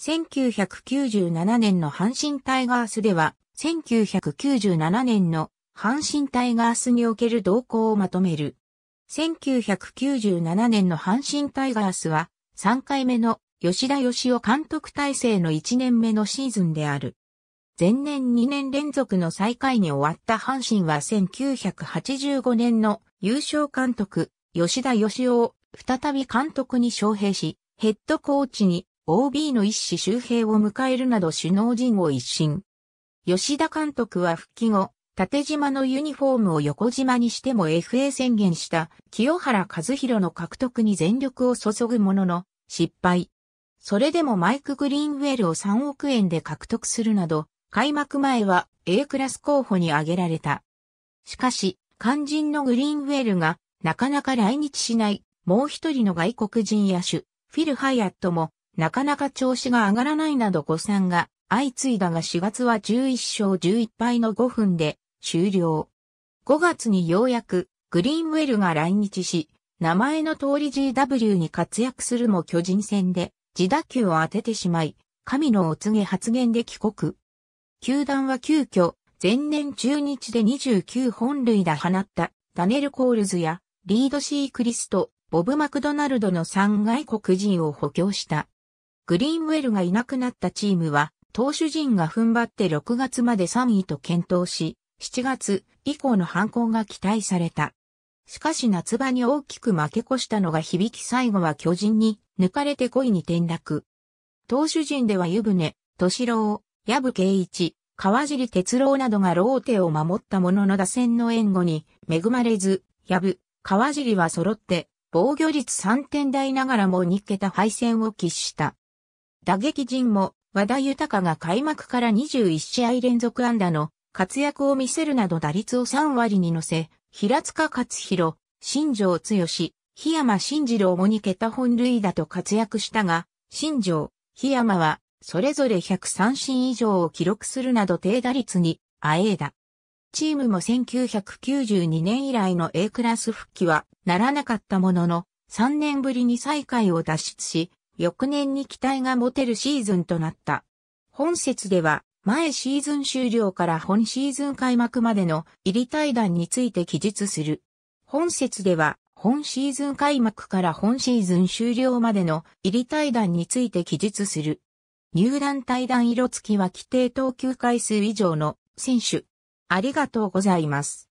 1997年の阪神タイガースでは、1997年の阪神タイガースにおける動向をまとめる。1997年の阪神タイガースは、3回目の吉田義雄監督体制の1年目のシーズンである。前年2年連続の最下位に終わった阪神は1985年の優勝監督、吉田義雄を再び監督に招聘し、ヘッドコーチに OB の一子周平を迎えるなど首脳陣を一新。吉田監督は復帰後、縦島のユニフォームを横島にしても FA 宣言した清原和弘の獲得に全力を注ぐものの失敗。それでもマイク・グリーンウェルを3億円で獲得するなど、開幕前は A クラス候補に挙げられた。しかし、肝心のグリーンウェルがなかなか来日しないもう一人の外国人野手、フィル・ハイアットもなかなか調子が上がらないなど誤算が相次いだが4月は11勝11敗の5分で終了。5月にようやくグリーンウェルが来日し、名前の通り GW に活躍するも巨人戦で自打球を当ててしまい、神のお告げ発言で帰国。球団は急遽、前年中日で29本塁打放ったダネル・コールズやリード・シー・クリスト、ボブ・マクドナルドの3外国人を補強した。グリーンウェルがいなくなったチームは、投手陣が踏ん張って6月まで3位と検討し、7月以降の反抗が期待された。しかし夏場に大きく負け越したのが響き最後は巨人に抜かれて故意に転落。投手陣では湯船、敏郎、矢部圭一、川尻哲郎などがローテを守ったものの打線の援護に恵まれず、矢部、川尻は揃って防御率3点台ながらも2桁敗戦を喫した。打撃陣も和田豊が開幕から21試合連続安打の活躍を見せるなど打率を3割に乗せ、平塚勝弘、新庄剛志、檜山慎二郎も2桁本塁打と活躍したが、新庄、檜山は、それぞれ103振以上を記録するなど低打率に、あえいだ。チームも1992年以来の A クラス復帰はならなかったものの、3年ぶりに最下位を脱出し、翌年に期待が持てるシーズンとなった。本節では、前シーズン終了から本シーズン開幕までの入り対談について記述する。本節では、本シーズン開幕から本シーズン終了までの入り対談について記述する。入団対談色付きは規定投球回数以上の選手。ありがとうございます。